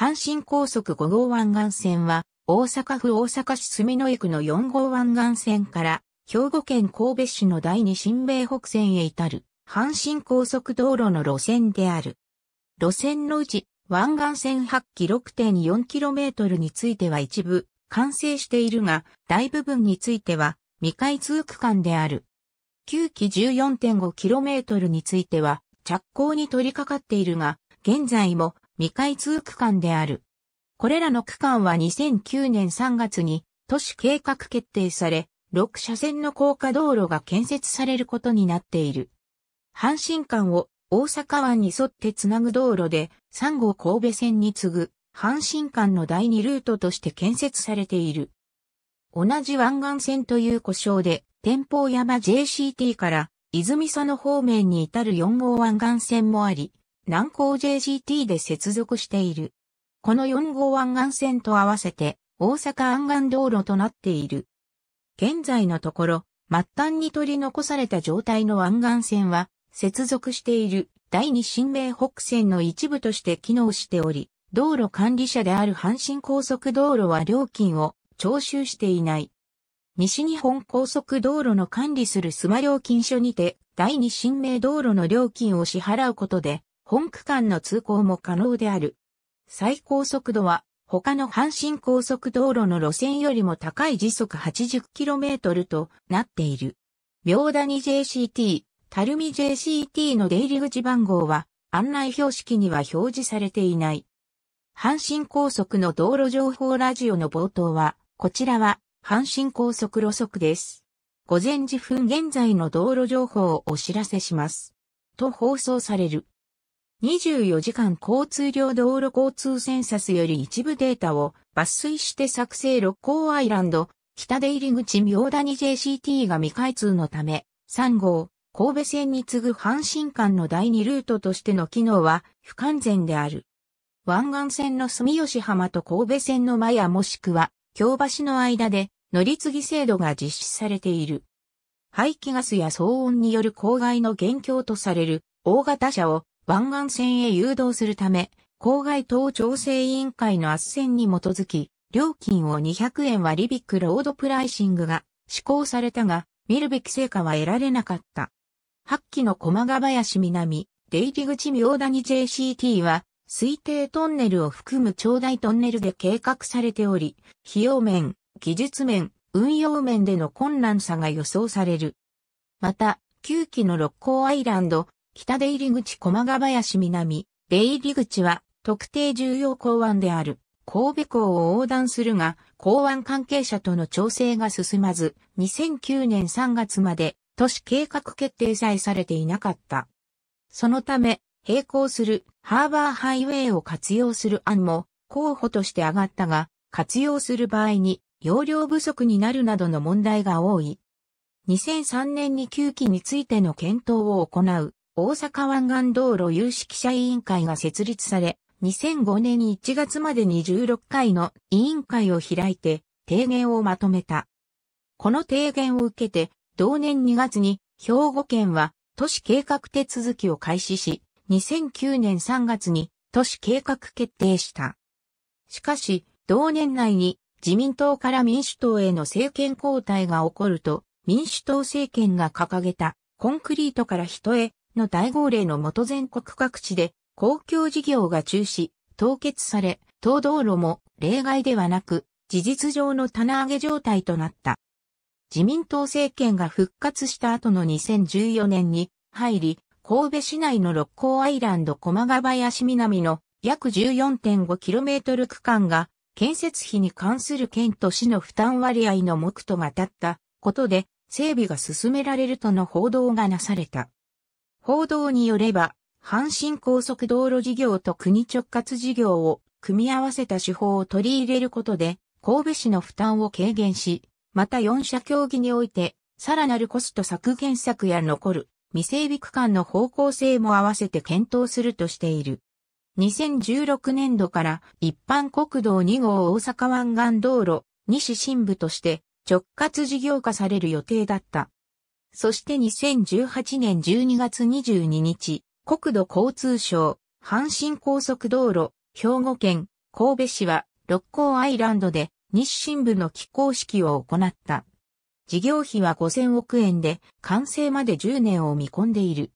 阪神高速5号湾岸線は、大阪府大阪市住之江区の4号湾岸線から、兵庫県神戸市の第二新米北線へ至る、阪神高速道路の路線である。路線のうち、湾岸線8期 6.4km については一部、完成しているが、大部分については、未開通区間である。9期 14.5km については、着工に取り掛かっているが、現在も未開通区間である。これらの区間は2009年3月に都市計画決定され、6車線の高架道路が建設されることになっている。阪神間を大阪湾に沿ってつなぐ道路で3号神戸線に次ぐ阪神間の第2ルートとして建設されている。同じ湾岸線という故障で、天保山 JCT から泉佐野方面に至る4号湾岸線もあり、南港 JGT で接続している。この4号湾岸線と合わせて大阪湾岸道路となっている。現在のところ、末端に取り残された状態の湾岸線は、接続している第二新名北線の一部として機能しており、道路管理者である阪神高速道路は料金を徴収していない。西日本高速道路の管理するスマ料金所にて、第二新名道路の料金を支払うことで、本区間の通行も可能である。最高速度は他の阪神高速道路の路線よりも高い時速 80km となっている。秒谷 JCT、るみ JCT の出入り口番号は案内標識には表示されていない。阪神高速の道路情報ラジオの冒頭は、こちらは阪神高速路側です。午前時分現在の道路情報をお知らせします。と放送される。24時間交通量道路交通センサスより一部データを抜粋して作成六甲アイランド、北出入り口妙谷 JCT が未開通のため、3号、神戸線に次ぐ阪神間の第2ルートとしての機能は不完全である。湾岸線の住吉浜と神戸線の前やもしくは京橋の間で乗り継ぎ制度が実施されている。排気ガスや騒音による公害の元凶とされる大型車を湾岸線へ誘導するため、郊外等調整委員会の圧線に基づき、料金を200円割引ロードプライシングが施行されたが、見るべき成果は得られなかった。8期の駒ヶ林南、出入り口明谷 JCT は、推定トンネルを含む長大トンネルで計画されており、費用面、技術面、運用面での困難さが予想される。また、9期の六甲アイランド、北出入口駒ヶ林南、出入口は特定重要港湾である神戸港を横断するが、港湾関係者との調整が進まず、2009年3月まで都市計画決定さえされていなかった。そのため、並行するハーバーハイウェイを活用する案も候補として挙がったが、活用する場合に容量不足になるなどの問題が多い。2003年に9期についての検討を行う大阪湾岸道路有識者委員会が設立され、2005年1月までに16回の委員会を開いて提言をまとめた。この提言を受けて、同年2月に兵庫県は都市計画手続きを開始し、2009年3月に都市計画決定した。しかし、同年内に自民党から民主党への政権交代が起こると、民主党政権が掲げたコンクリートから人への大号令の元全国各地で公共事業が中止、凍結され、東道路も例外ではなく、事実上の棚上げ状態となった。自民党政権が復活した後の2014年に入り、神戸市内の六甲アイランド駒ヶ林南の約 14.5km 区間が建設費に関する県と市の負担割合の目途が立ったことで整備が進められるとの報道がなされた。報道によれば、阪神高速道路事業と国直轄事業を組み合わせた手法を取り入れることで、神戸市の負担を軽減し、また4社協議において、さらなるコスト削減策や残る未整備区間の方向性も合わせて検討するとしている。2016年度から一般国道2号大阪湾岸道路西新部として直轄事業化される予定だった。そして2018年12月22日、国土交通省、阪神高速道路、兵庫県、神戸市は、六甲アイランドで、日新部の起工式を行った。事業費は5000億円で、完成まで10年を見込んでいる。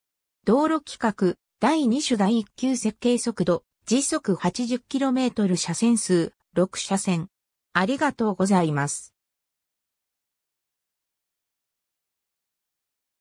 道路規格、第2種第1級設計速度、時速 80km 車線数、6車線。ありがとうございます。